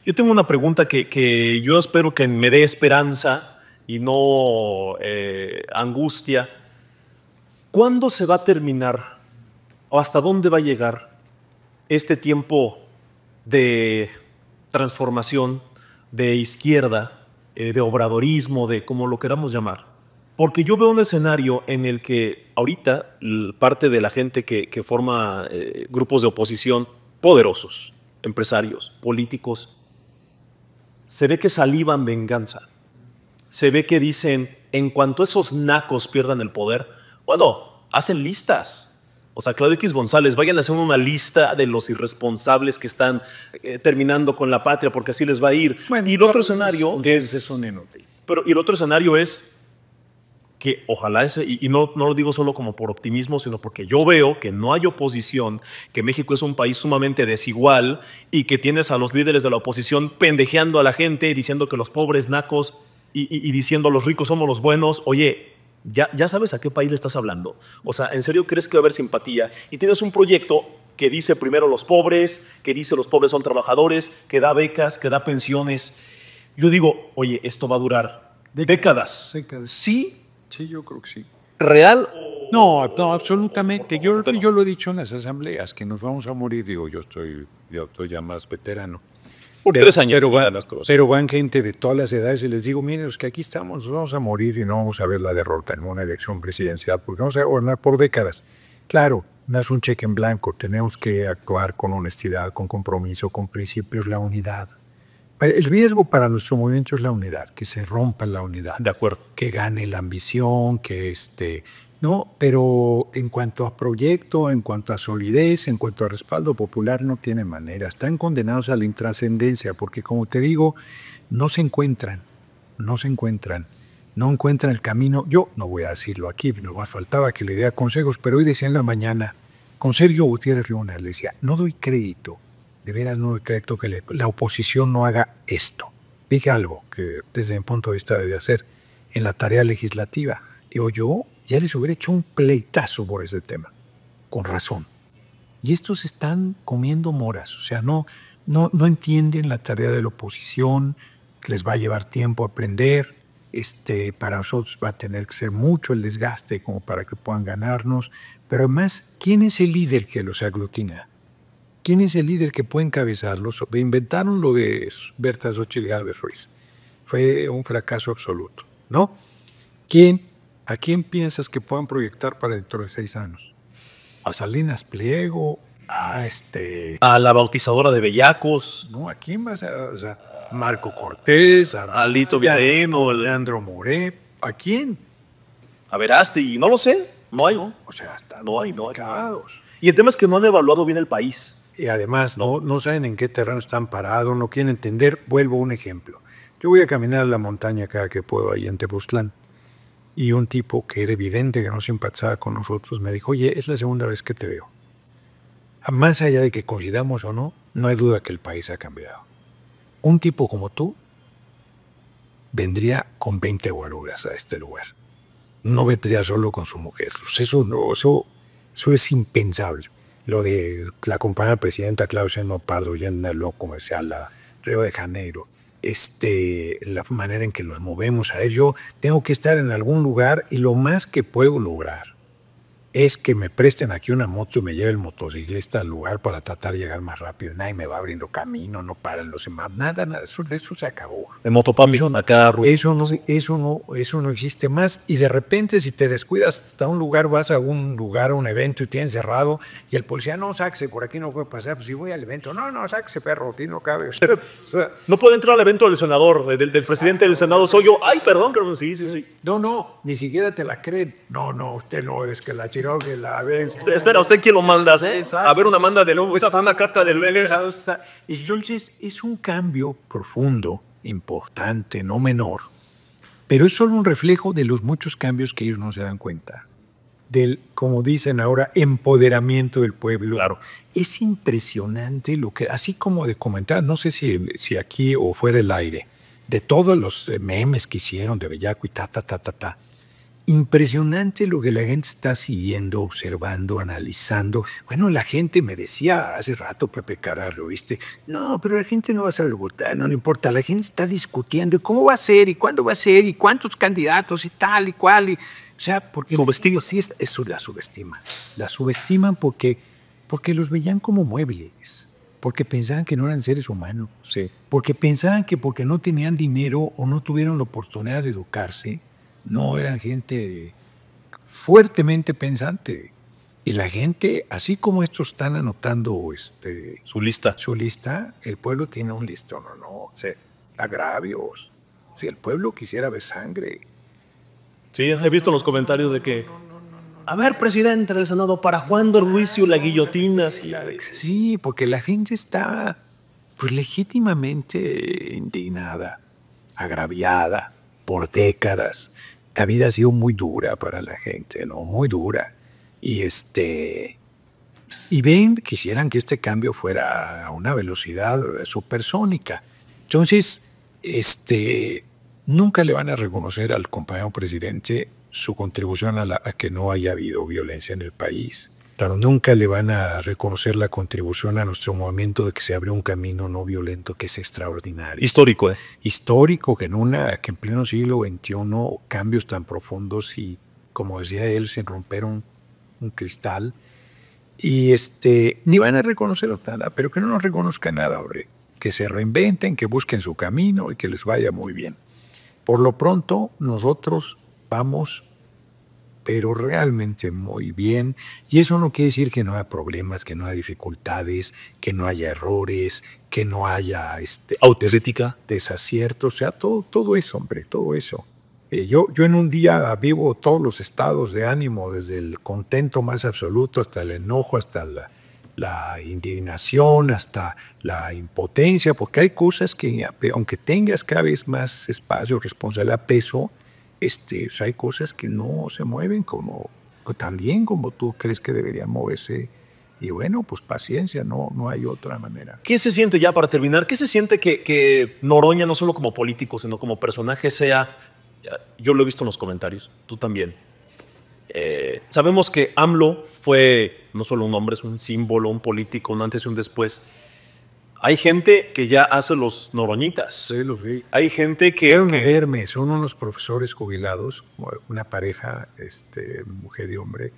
Yo tengo una pregunta que, yo espero que me dé esperanza y no eh, angustia. ¿Cuándo se va a terminar o hasta dónde va a llegar este tiempo de transformación de izquierda, eh, de obradorismo, de como lo queramos llamar? Porque yo veo un escenario en el que ahorita parte de la gente que, forma eh, grupos de oposición poderosos, empresarios, políticos, se ve que salivan venganza. Se ve que dicen, en cuanto esos nacos pierdan el poder, bueno, hacen listas. O sea, Claudio X González, vayan a hacer una lista de los irresponsables que están eh, terminando con la patria, porque así les va a ir. otro escenario... Pero, y el otro escenario es, que ojalá ese, y, no, no lo digo solo como por optimismo, sino porque yo veo que no hay oposición, que México es un país sumamente desigual y que tienes a los líderes de la oposición pendejeando a la gente diciendo que los pobres nacos y, y, diciendo los ricos somos los buenos. Oye, ya, ya, sabes a qué país le estás hablando. O sea, ¿en serio crees que va a haber simpatía? Y tienes un proyecto que dice primero los pobres, que dice los pobres son trabajadores, que da becas, que da pensiones. Yo digo, oye, esto va a durar décadas. Sí, Sí, yo creo que sí. ¿Real? No, no, absolutamente. Yo, lo he dicho en las asambleas, que nos vamos a morir. Digo, yo estoy, yo estoy ya más veterano. pero, van, pero van gente de todas las edades y les digo, miren, los que aquí estamos, nos vamos a morir y no vamos a ver la derrota en una elección presidencial, porque vamos a gobernar por décadas. Claro, no es un cheque en blanco, tenemos que actuar con honestidad, con compromiso, con principios, la unidad. El riesgo para nuestro movimiento es la unidad, que se rompa la unidad. Que gane la ambición, que este. No, pero en cuanto a proyecto, en cuanto a solidez, en cuanto a respaldo popular, no tiene manera. Están condenados a la intrascendencia, porque como te digo, no se encuentran, no se encuentran, no encuentran el camino. Yo no voy a decirlo aquí, no más faltaba que le diera consejos, pero hoy decía en la mañana, con Sergio Gutiérrez Luna, le decía, no doy crédito de veras no creo que la oposición no haga esto. Dije algo que desde mi punto de vista debe hacer en la tarea legislativa. o yo ya les hubiera hecho un pleitazo por ese tema, con razón. Y estos están comiendo moras, o sea, no, no, no entienden la tarea de la oposición, que les va a llevar tiempo a aprender, este, para nosotros va a tener que ser mucho el desgaste como para que puedan ganarnos, pero además, ¿quién es el líder que los aglutina? ¿Quién es el líder que puede encabezarlo? Inventaron lo de Berta Xochitl Albert Ruiz. Fue un fracaso absoluto, ¿no? ¿Quién, ¿A quién piensas que puedan proyectar para dentro de seis años? ¿A Salinas Pliego? ¿A este...? ¿A la bautizadora de Bellacos? No, ¿a quién vas a...? O sea, Marco Cortés, a Lito Alito a... Leandro Moré, ¿a quién? A Y no lo sé, no hay, O sea, hasta no hay, no hay. Y el tema es que no han evaluado bien el país y además no, no saben en qué terreno están parados, no quieren entender. Vuelvo un ejemplo. Yo voy a caminar a la montaña cada que puedo ahí en Tepoztlán. Y un tipo que era evidente que no se empachaba con nosotros me dijo, oye, es la segunda vez que te veo. Más allá de que coincidamos o no, no hay duda que el país ha cambiado. Un tipo como tú vendría con 20 guarugas a este lugar. No vendría solo con su mujer. Eso, no, eso, eso es impensable lo de la compañera presidenta Claudia Seno Pardo yendo lo comercial a Río de Janeiro, este, la manera en que nos movemos a ello, tengo que estar en algún lugar y lo más que puedo lograr es que me presten aquí una moto y me lleve el motociclista al lugar para tratar de llegar más rápido. Nadie me va abriendo camino, no paran los demás, nada, nada, eso, se acabó. De motopampión a cada Eso no, eso, no, eso no existe más. Y de repente, si te descuidas hasta un lugar, vas a un lugar, a un evento y tienes cerrado, y el policía, no, sáquese, por aquí no puede pasar. Pues si voy al evento, no, no, sáquese, perro, aquí no cabe. no puede entrar al evento del senador, del, presidente del Senado, soy yo. Ay, perdón, que sí, sí, sí. No, no, ni siquiera te la creen. No, no, usted no, es que la chica que la Espera, ¿usted quién lo manda? Eh? A ver una manda de nuevo, esa una carta del Entonces, es un cambio profundo, importante, no menor, pero es solo un reflejo de los muchos cambios que ellos no se dan cuenta. Del, como dicen ahora, empoderamiento del pueblo. Claro. Es impresionante lo que, así como de comentar, no sé si, si aquí o fuera del aire, de todos los eh, memes que hicieron de Bellaco y ta, ta, ta, ta, ta Impresionante lo que la gente está siguiendo, observando, analizando. Bueno, la gente me decía hace rato, Pepe Caras, lo viste. No, pero la gente no va a salir votar, no le importa. La gente está discutiendo cómo va a ser y cuándo va a ser y cuántos candidatos y tal y cual. Y, o sea, porque. Subestima. Sí, eso la subestima. La subestiman porque, porque los veían como muebles porque pensaban que no eran seres humanos, porque pensaban que porque no tenían dinero o no tuvieron la oportunidad de educarse, no, eran gente fuertemente pensante. Y la gente, así como estos están anotando este, su lista, su lista, el pueblo tiene un listón, ¿no? no agravios. Si el pueblo quisiera ver sangre. Sí, he visto los comentarios de que, a ver, presidente del Senado, ¿para cuándo el juicio, la guillotina? Sí, sí porque la gente está pues legítimamente indignada, agraviada por décadas la vida ha sido muy dura para la gente, ¿no? Muy dura. Y este. Y bien, quisieran que este cambio fuera a una velocidad supersónica. Entonces, este, nunca le van a reconocer al compañero presidente su contribución a que no haya habido violencia en el país. Claro, nunca le van a reconocer la contribución a nuestro movimiento de que se abrió un camino no violento que es extraordinario. Histórico, ¿eh? Histórico, que en, una, que en pleno siglo XXI cambios tan profundos y, como decía él, se rompieron un cristal. Y este, ni van a reconocer nada, pero que no nos reconozcan nada, hombre. Que se reinventen, que busquen su camino y que les vaya muy bien. Por lo pronto, nosotros vamos pero realmente muy bien. Y eso no quiere decir que no haya problemas, que no haya dificultades, que no haya errores, que no haya este, desaciertos, o sea, todo, todo eso, hombre, todo eso. Eh, yo, yo en un día vivo todos los estados de ánimo, desde el contento más absoluto hasta el enojo, hasta la, la indignación, hasta la impotencia, porque hay cosas que, aunque tengas cada vez más espacio, responsabilidad, peso, este, hay cosas que no se mueven como tan como tú crees que deberían moverse. Y bueno, pues paciencia, no, no hay otra manera. ¿Qué se siente ya para terminar? ¿Qué se siente que, que Noroña, no solo como político, sino como personaje, sea, yo lo he visto en los comentarios, tú también, eh, sabemos que AMLO fue no solo un hombre, es un símbolo, un político, un antes y un después. Hay gente que ya hace los noronitas. Sí, los vi. Hay gente que... a verme, son unos profesores jubilados, una pareja, este, mujer y hombre,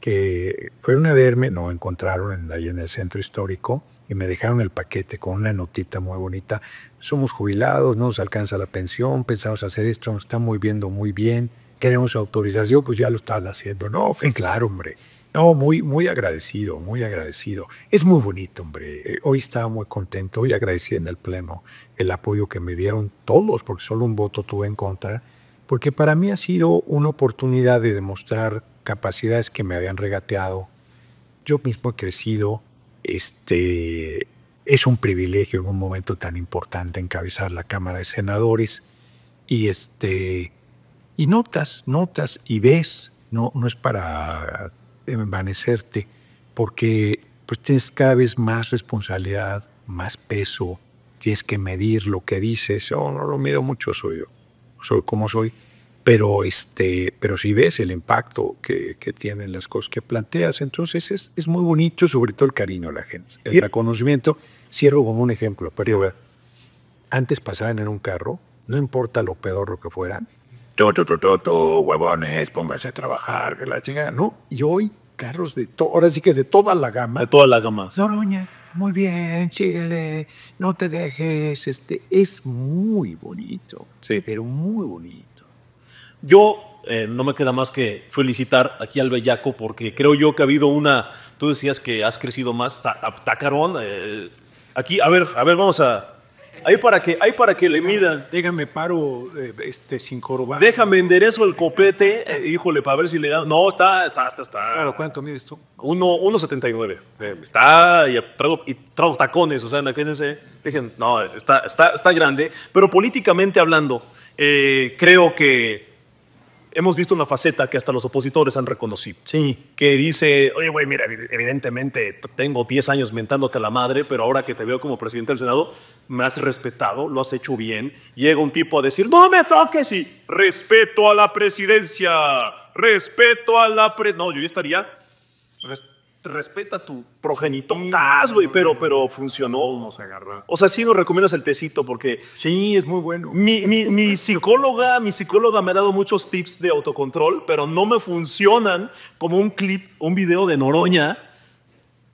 que fueron a verme, no encontraron ahí en el centro histórico y me dejaron el paquete con una notita muy bonita. Somos jubilados, no nos alcanza la pensión, pensamos hacer esto, nos muy viendo muy bien, queremos autorización, pues ya lo están haciendo. No, claro, hombre. No, muy, muy agradecido, muy agradecido. Es muy bonito, hombre. Eh, hoy estaba muy contento y agradecido en el Pleno el apoyo que me dieron todos, porque solo un voto tuve en contra, porque para mí ha sido una oportunidad de demostrar capacidades que me habían regateado. Yo mismo he crecido. Este, es un privilegio en un momento tan importante encabezar la Cámara de Senadores. Y, este, y notas, notas y ves. No, no es para envanecerte, porque pues tienes cada vez más responsabilidad, más peso, tienes que medir lo que dices, oh, no lo mido mucho, soy yo, soy como soy, pero, este, pero si ves el impacto que, que tienen las cosas que planteas, entonces es, es, muy bonito, sobre todo el cariño de la gente, el reconocimiento. Cierro como un ejemplo, pero antes pasaban en un carro, no importa lo peor lo que fueran, tu, tu, tu, huevones, póngase a trabajar, que la chingada, ¿no? Y hoy, carros de todo, ahora sí que de toda la gama. De toda la gama. Noroña, muy bien, Chile, no te dejes, este, es muy bonito. Sí. Pero muy bonito. Yo eh, no me queda más que felicitar aquí al Bellaco porque creo yo que ha habido una, tú decías que has crecido más, tacarón, eh, aquí, a ver, a ver, vamos a Ahí para que, ahí para que le midan. Déjame paro eh, este, sin corobar Déjame enderezo el copete, eh, híjole, para ver si le da. No, está, está, está, está. Claro, ¿cuánto mides tú? 1,79. Eh, está, y traigo, y tacones, o sea, imagínense. Dejen, no, está, está, está grande. Pero políticamente hablando, creo que hemos visto una faceta que hasta los opositores han reconocido. Sí. Que dice, oye, güey, mira, evidentemente tengo 10 años mentándote a la madre, pero ahora que te veo como presidente del Senado, me has respetado, lo has hecho bien. Llega un tipo a decir, no me toques y respeto a la presidencia, respeto a la... Pre no, yo ya estaría respeta a tu progenito. güey, pero, pero funcionó. No se O sea, sí nos recomiendas el tecito porque... Sí, es muy bueno. Mi, psicóloga, mi psicóloga me ha dado muchos tips de autocontrol, pero no me funcionan como un clip, un video de Noroña.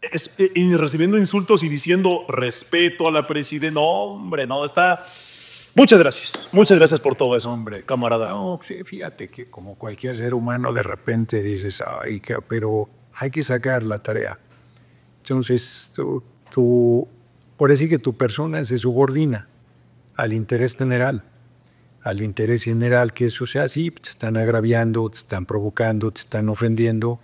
Eh, recibiendo insultos y diciendo respeto a la presidenta. No, hombre, no, está... Muchas gracias, muchas gracias por todo eso, hombre, camarada. No, sí, fíjate que como cualquier ser humano de repente dices, ay, pero hay que sacar la tarea. Entonces, tú, tú, decir que tu persona se subordina al interés general, al interés general que eso sea así, te están agraviando, te están provocando, te están ofendiendo,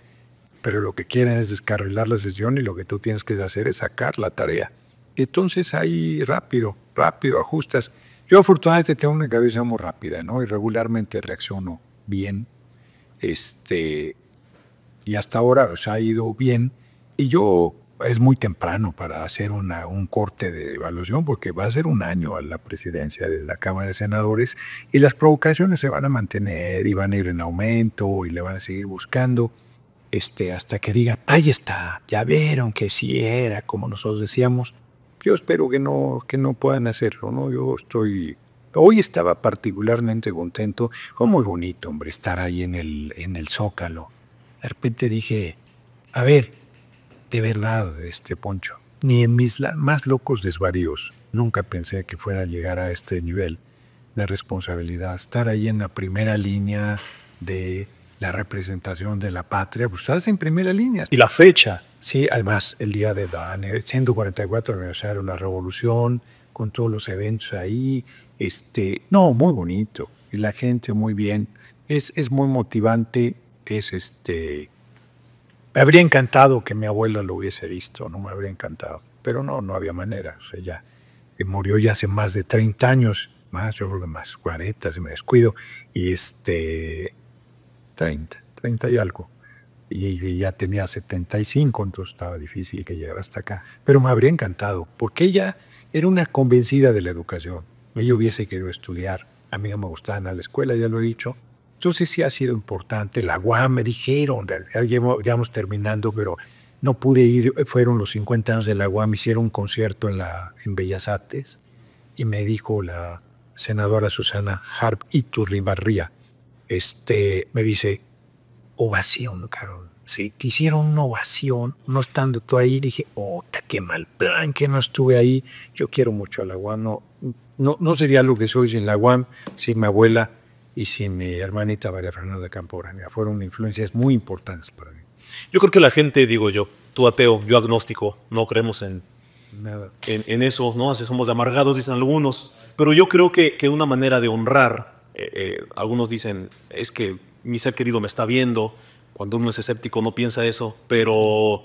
pero lo que quieren es descarrilar la sesión y lo que tú tienes que hacer es sacar la tarea. Entonces ahí rápido, rápido ajustas. Yo afortunadamente tengo una cabeza muy rápida, ¿no? Y regularmente reacciono bien. Este, y hasta ahora se ha ido bien. Y yo es muy temprano para hacer una, un corte de evaluación porque va a ser un año a la presidencia de la Cámara de Senadores y las provocaciones se van a mantener y van a ir en aumento y le van a seguir buscando este, hasta que diga, ahí está, ya vieron que sí era como nosotros decíamos. Yo espero que no, que no puedan hacerlo, ¿no? Yo estoy... Hoy estaba particularmente contento, fue muy bonito, hombre, estar ahí en el, en el Zócalo de repente dije, a ver, de verdad, este Poncho, ni en mis más locos desvaríos nunca pensé que fuera a llegar a este nivel de responsabilidad, estar ahí en la primera línea de la representación de la patria, pues estás en primera línea. Y la fecha, sí, además el día de Dan, 144 eh, aniversario de la revolución, con todos los eventos ahí, este, no, muy bonito, y la gente muy bien, es, es muy motivante es este... Me habría encantado que mi abuela lo hubiese visto, no me habría encantado, pero no, no había manera, o sea, eh, murió ya hace más de 30 años, más, yo creo que más 40, si me descuido, y este, 30, 30 y algo. Y, ya tenía 75, entonces estaba difícil que llegara hasta acá. Pero me habría encantado, porque ella era una convencida de la educación. Ella hubiese querido estudiar. A mí no me gustaba a la escuela, ya lo he dicho, entonces sí ha sido importante. La UAM me dijeron, ya, terminando, pero no pude ir, fueron los 50 años de la UAM, hicieron un concierto en, la, en Bellas Artes y me dijo la senadora Susana Harp Iturribarría, este, me dice, ovación, Carol Sí, hicieron una ovación, no estando tú ahí, dije, oh, qué mal plan que no estuve ahí. Yo quiero mucho a la UAM, no, no, no sería lo que soy sin la UAM, sin mi abuela, y sin mi hermanita María Fernanda Camporania. Fueron influencias muy importantes para mí. Yo creo que la gente, digo yo, tú ateo, yo agnóstico, no creemos en Nada. En, en, eso, ¿no? Así somos de amargados, dicen algunos. Pero yo creo que, que una manera de honrar, eh, eh, algunos dicen, es que mi ser querido me está viendo, cuando uno es escéptico no piensa eso, pero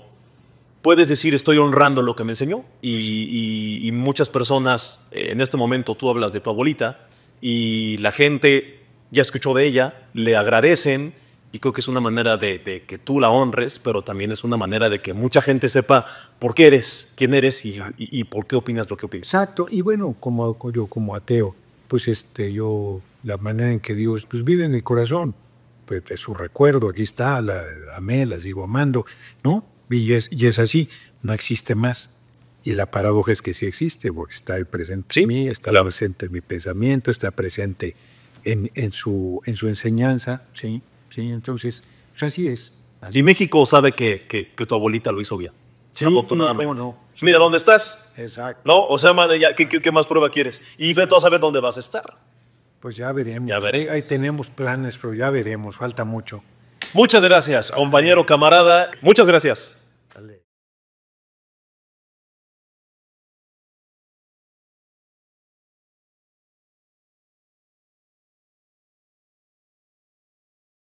puedes decir estoy honrando lo que me enseñó y, muchas personas, eh, en este momento tú hablas de tu abuelita y la gente ya escuchó de ella, le agradecen y creo que es una manera de, que tú la honres, pero también es una manera de que mucha gente sepa por qué eres, quién eres y, y, por qué opinas lo que opinas. Exacto, y bueno, como yo como ateo, pues este, yo la manera en que Dios, pues vive en mi corazón, pues es su recuerdo, aquí está, la, amé, la sigo amando, ¿no? Y es, y es así, no existe más. Y la paradoja es que sí existe, porque está el presente en mí, está presente en mi pensamiento, está presente en, su, en su enseñanza. ¿sí? ¿sí? Entonces, pues así es. Y México sabe que, tu abuelita lo hizo bien. no, no. Pues mira dónde estás. Exacto. ¿No? O sea, ¿qué, más prueba quieres? Y vas a saber dónde vas a estar. Pues ya veremos. Ya ahí, tenemos planes, pero ya veremos. Falta mucho. Muchas gracias, compañero, camarada. Muchas gracias.